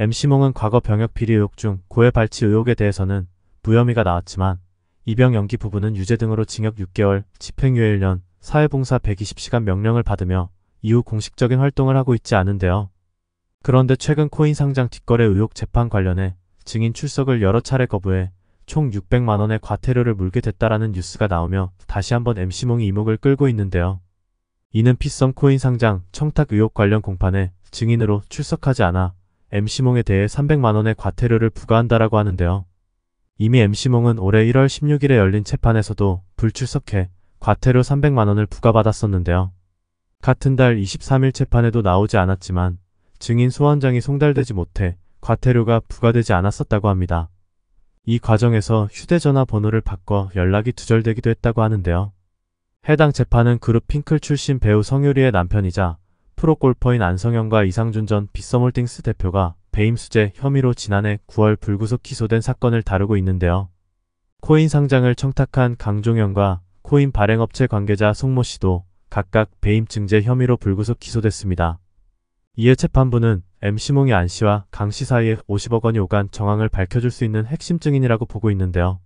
MC몽은 과거 병역 비리 의혹 중 고해 발치 의혹에 대해서는 무혐의가 나왔지만 입영 연기 부분은 유죄 등으로 징역 6개월, 집행유예 1년, 사회봉사 120시간 명령을 받으며 이후 공식적인 활동을 하고 있지 않은데요. 그런데 최근 코인 상장 뒷거래 의혹 재판 관련해 증인 출석을 여러 차례 거부해 총 600만원의 과태료를 물게 됐다라는 뉴스가 나오며 다시 한번 MC몽이 이목을 끌고 있는데요. 이는 피썸 코인 상장 청탁 의혹 관련 공판에 증인으로 출석하지 않아 MC몽에 대해 300만원의 과태료를 부과한다라고 하는데요. 이미 MC몽은 올해 1월 16일에 열린 재판에서도 불출석해 과태료 300만원을 부과받았었는데요. 같은 달 23일 재판에도 나오지 않았지만 증인 소환장이 송달되지 못해 과태료가 부과되지 않았었다고 합니다. 이 과정에서 휴대전화 번호를 바꿔 연락이 두절되기도 했다고 하는데요. 해당 재판은 그룹 핑클 출신 배우 성유리의 남편이자 프로골퍼인 안성현과 이상준 전빗서몰딩스 대표가 배임수재 혐의로 지난해 9월 불구속 기소된 사건을 다루고 있는데요. 코인 상장을 청탁한 강종현과 코인 발행업체 관계자 송모 씨도 각각 배임증재 혐의로 불구속 기소됐습니다. 이에 재판부는 MC몽이 안 씨와 강씨 사이에 50억 원이 오간 정황을 밝혀줄 수 있는 핵심 증인이라고 보고 있는데요.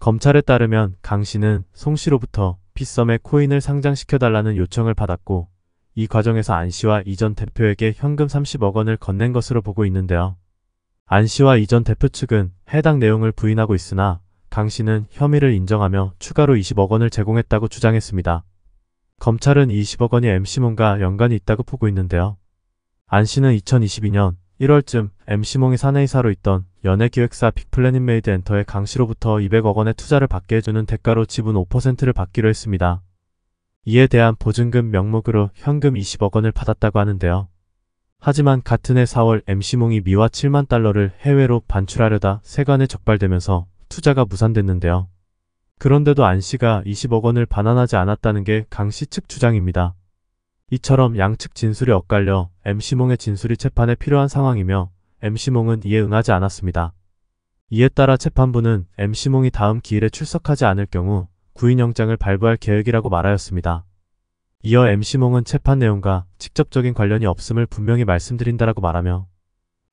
검찰에 따르면 강 씨는 송 씨로부터 빗썸에 코인을 상장시켜달라는 요청을 받았고 이 과정에서 안 씨와 이전 대표에게 현금 30억 원을 건넨 것으로 보고 있는데요. 안 씨와 이전 대표 측은 해당 내용을 부인하고 있으나 강 씨는 혐의를 인정하며 추가로 20억 원을 제공했다고 주장했습니다. 검찰은 20억 원이 MC몽과 연관이 있다고 보고 있는데요. 안 씨는 2022년 1월쯤 MC몽이 사내이사로 있던 연예기획사 빅플래닛메이드 엔터의 강 씨로부터 200억 원의 투자를 받게 해주는 대가로 지분 5%를 받기로 했습니다. 이에 대한 보증금 명목으로 현금 20억 원을 받았다고 하는데요. 하지만 같은 해 4월 MC몽이 미화 7만 달러를 해외로 반출하려다 세관에 적발되면서 투자가 무산됐는데요. 그런데도 안 씨가 20억 원을 반환하지 않았다는 게 강 씨 측 주장입니다. 이처럼 양측 진술이 엇갈려 MC몽의 진술이 재판에 필요한 상황이며 MC몽은 이에 응하지 않았습니다. 이에 따라 재판부는 MC몽이 다음 기일에 출석하지 않을 경우 구인영장을 발부할 계획이라고 말하였습니다. 이어 MC몽은 재판 내용과 직접적인 관련이 없음을 분명히 말씀드린다라고 말하며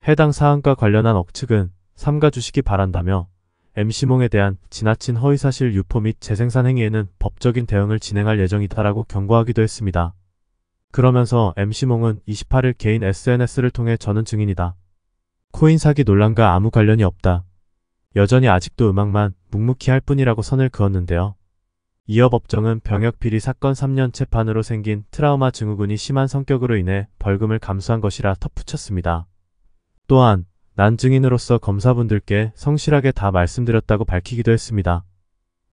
해당 사안과 관련한 억측은 삼가 주시기 바란다며 MC몽에 대한 지나친 허위사실 유포 및 재생산 행위에는 법적인 대응을 진행할 예정이다라고 경고하기도 했습니다. 그러면서 MC몽은 28일 개인 SNS를 통해 저는 증인이다. 코인 사기 논란과 아무 관련이 없다. 여전히 아직도 음악만 묵묵히 할 뿐이라고 선을 그었는데요. 이어 법정은 병역 비리 사건 3년 재판으로 생긴 트라우마 증후군이 심한 성격으로 인해 벌금을 감수한 것이라 덧붙였습니다. 또한 난 증인으로서 검사분들께 성실하게 다 말씀드렸다고 밝히기도 했습니다.